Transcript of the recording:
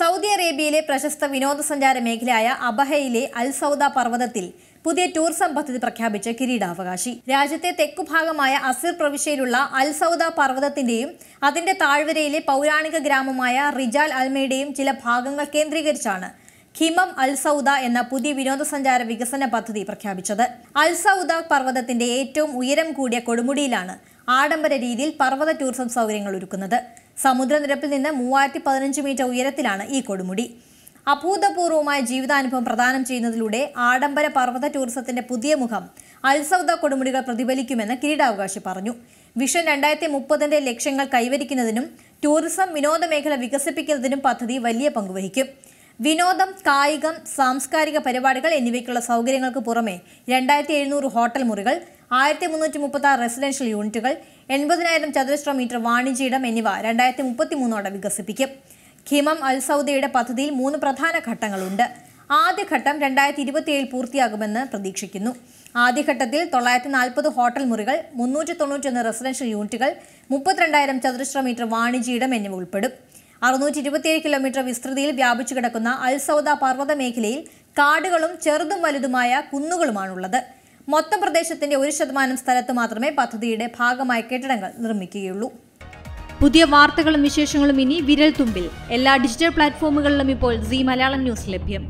Saudi അറേബ്യയിലെ പ്രശസ്ത വിനോദസഞ്ചാര മേഖലയായ അബഹയിലെ അൽ സൗദ പർവ്വതത്തിൽ പുതിയ ടൂറിസം പദ്ധതി പ്രഖ്യാപിച്ച കിരീടാവകാശി രാജ്യത്തെ തെക്കുഭാഗമായ അസിർ പ്രവിശ്യയിലുള്ള അൽ സൗദ പർവ്വതത്തിന്റെയും അതിന്റെ താഴ്വരയിലെ പൗരാണിക ഗ്രാമമായ റിജാൽ അൽമയുടെയും ചില ഭാഗങ്ങൾ കേന്ദ്രീകരിച്ചാണ് ഖിമം അൽ സൗദ എന്ന പുതിയ വിനോദസഞ്ചാര വികസന പദ്ധതി പ്രഖ്യാപിച്ചത് അൽ സൗദ പർവ്വതത്തിന്റെ ഏറ്റവും ഉയരം കൂടിയ കൊടുമുടിയിലാണ് ആഡംബര രീതിയിൽ പർവ്വത ടൂറിസം സൗകര്യങ്ങൾ ഒരുക്കുന്നത് സമുദ്രനിരപ്പിൽ നിന്ന് മൂവായിരത്തി പതിനഞ്ച് മീറ്റർ ഉയരത്തിലാണ് ഈ കൊടുമുടി അഭൂതപൂർവമായ ജീവിതാനുഭവം പ്രദാനം ചെയ്യുന്നതിലൂടെ ആഡംബര പർവ്വത ടൂറിസത്തിന്റെ പുതിയ മുഖം അൽസൗദ കൊടുമുടികൾ പ്രതിഫലിക്കുമെന്ന് കിരീടാവകാശി പറഞ്ഞു വിഷൻ രണ്ടായിരത്തി മുപ്പതിന്റെ ലക്ഷ്യങ്ങൾ കൈവരിക്കുന്നതിനും ടൂറിസം വിനോദ മേഖല വികസിപ്പിക്കുന്നതിനും പദ്ധതി വലിയ പങ്കുവഹിക്കും വിനോദം കായികം സാംസ്കാരിക പരിപാടികൾ എന്നിവയ്ക്കുള്ള സൗകര്യങ്ങൾക്ക് പുറമെ രണ്ടായിരത്തി എഴുന്നൂറ് ഹോട്ടൽ മുറികൾ ആയിരത്തി മുന്നൂറ്റി മുപ്പത്തി ആറ് റെസിഡൻഷ്യൽ യൂണിറ്റുകൾ എൺപതിനായിരം ചതുരശ്ര മീറ്റർ വാണിജ്യയിടം എന്നിവ രണ്ടായിരത്തി മുപ്പത്തി മൂന്നോടെ വികസിപ്പിക്കും ഖിമം അൽ സൗദിയുടെ പദ്ധതിയിൽ മൂന്ന് പ്രധാന ഘട്ടങ്ങളുണ്ട് ആദ്യഘട്ടം രണ്ടായിരത്തി ഇരുപത്തിയേഴിൽ പൂർത്തിയാകുമെന്ന് പ്രതീക്ഷിക്കുന്നു ആദ്യഘട്ടത്തിൽ തൊള്ളായിരത്തി നാൽപ്പത് ഹോട്ടൽ മുറികൾ മുന്നൂറ്റി തൊണ്ണൂറ്റൊന്ന് റെസിഡൻഷ്യൽ യൂണിറ്റുകൾ മുപ്പത്തിരണ്ടായിരം ചതുരശ്ര മീറ്റർ വാണിജ്യയിടം എന്നിവ ഉൾപ്പെടും അറുന്നൂറ്റി ഇരുപത്തിയേഴ് കിലോമീറ്റർ വിസ്തൃതിയിൽ വ്യാപിച്ചു കിടക്കുന്ന അൽ സൗദ പർവ്വത മേഖലയിൽ കാടുകളും ചെറുതും വലുതുമായ കുന്നുകളുമാണുള്ളത് മൊത്തം പ്രദേശത്തിന്റെ ഒരു ശതമാനം സ്ഥലത്ത് മാത്രമേ പദ്ധതിയുടെ ഭാഗമായ കെട്ടിടങ്ങൾ നിർമ്മിക്കുകയുള്ളൂ പുതിയ വാർത്തകളും വിശേഷങ്ങളും ഇനി വിരൽ തുമ്പിൽ എല്ലാ ഡിജിറ്റൽ പ്ലാറ്റ്ഫോമുകളിലും ഇപ്പോൾ സി മലയാളം ന്യൂസ് ലഭ്യം